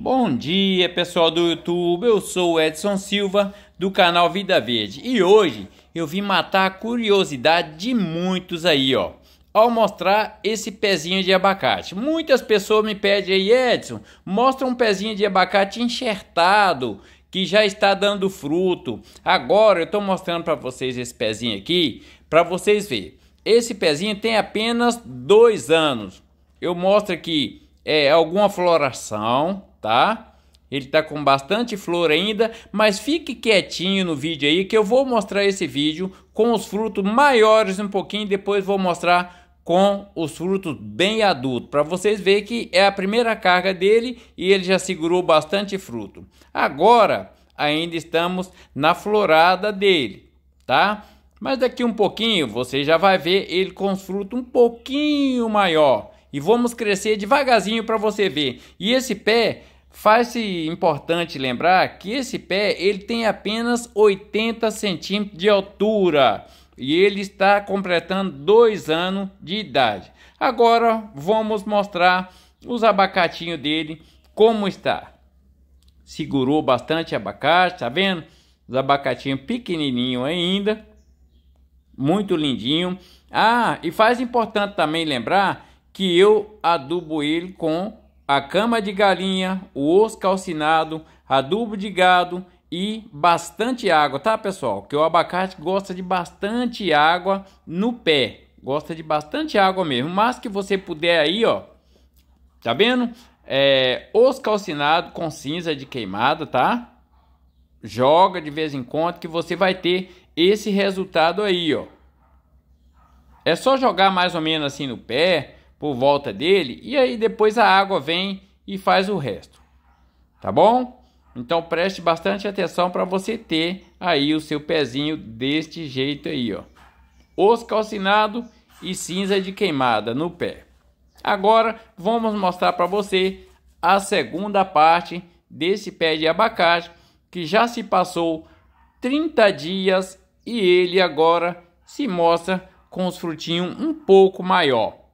Bom dia pessoal do YouTube, eu sou Edson Silva do canal Vida Verde e hoje eu vim matar a curiosidade de muitos aí ó ao mostrar esse pezinho de abacate. Muitas pessoas me pedem aí Edson, mostra um pezinho de abacate enxertado que já está dando fruto. Agora eu estou mostrando para vocês esse pezinho aqui para vocês verem. Esse pezinho tem apenas dois anos. Eu mostro aqui é, alguma floração tá? Ele tá com bastante flor ainda, mas fique quietinho no vídeo aí que eu vou mostrar esse vídeo com os frutos maiores um pouquinho, depois vou mostrar com os frutos bem adultos, para vocês verem que é a primeira carga dele e ele já segurou bastante fruto. Agora ainda estamos na florada dele, tá? Mas daqui um pouquinho você já vai ver ele com os frutos um pouquinho maior e vamos crescer devagarzinho para você ver. E esse pé Faz-se importante lembrar que esse pé ele tem apenas 80 centímetros de altura e ele está completando dois anos de idade. Agora vamos mostrar os abacatinhos dele como está. Segurou bastante abacate, tá vendo? Os abacatinhos pequenininho ainda, muito lindinho. Ah, e faz importante também lembrar que eu adubo ele com a cama de galinha, o osso calcinado, adubo de gado e bastante água, tá, pessoal? Que o abacate gosta de bastante água no pé. Gosta de bastante água mesmo, mas que você puder aí, ó. Tá vendo? É, os calcinado com cinza de queimada, tá? Joga de vez em quando que você vai ter esse resultado aí, ó. É só jogar mais ou menos assim no pé, por volta dele e aí depois a água vem e faz o resto. Tá bom? Então preste bastante atenção para você ter aí o seu pezinho deste jeito aí, ó. os calcinado e cinza de queimada no pé. Agora vamos mostrar para você a segunda parte desse pé de abacate que já se passou 30 dias e ele agora se mostra com os frutinhos um pouco maior.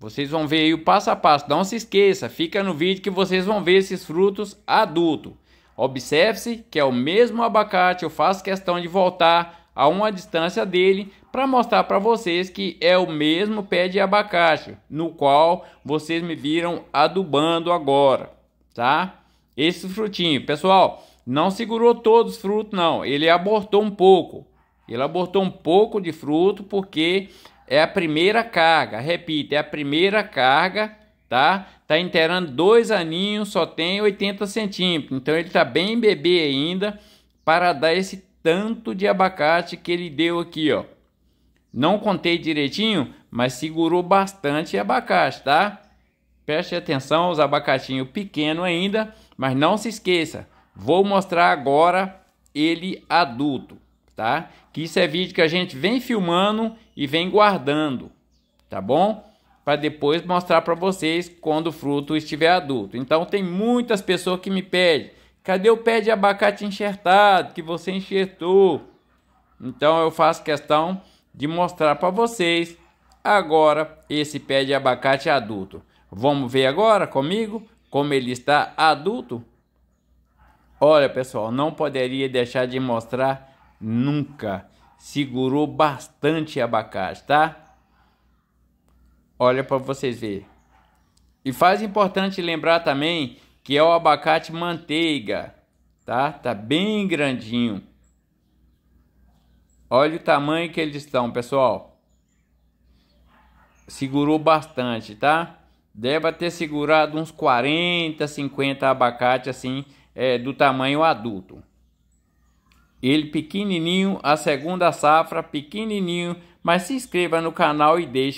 Vocês vão ver aí o passo a passo. Não se esqueça, fica no vídeo que vocês vão ver esses frutos adulto. Observe-se que é o mesmo abacate, eu faço questão de voltar a uma distância dele para mostrar para vocês que é o mesmo pé de abacate, no qual vocês me viram adubando agora, tá? Esse frutinho, pessoal, não segurou todos os frutos não, ele abortou um pouco. Ele abortou um pouco de fruto porque é a primeira carga, repita, é a primeira carga, tá? Tá inteirando dois aninhos, só tem 80 centímetros. Então ele tá bem bebê ainda para dar esse tanto de abacate que ele deu aqui, ó. Não contei direitinho, mas segurou bastante abacate, tá? Preste atenção os abacatinhos pequeno ainda, mas não se esqueça, vou mostrar agora ele adulto tá? Que isso é vídeo que a gente vem filmando e vem guardando, tá bom? Para depois mostrar para vocês quando o fruto estiver adulto. Então tem muitas pessoas que me pedem, cadê o pé de abacate enxertado que você enxertou? Então eu faço questão de mostrar para vocês agora esse pé de abacate adulto. Vamos ver agora comigo como ele está adulto? Olha pessoal, não poderia deixar de mostrar nunca segurou bastante abacate, tá? Olha para vocês verem. E faz importante lembrar também que é o abacate manteiga, tá? Tá bem grandinho. Olha o tamanho que eles estão, pessoal. Segurou bastante, tá? Deve ter segurado uns 40, 50 abacate assim, é, do tamanho adulto. Ele pequenininho, a segunda safra, pequenininho, mas se inscreva no canal e deixe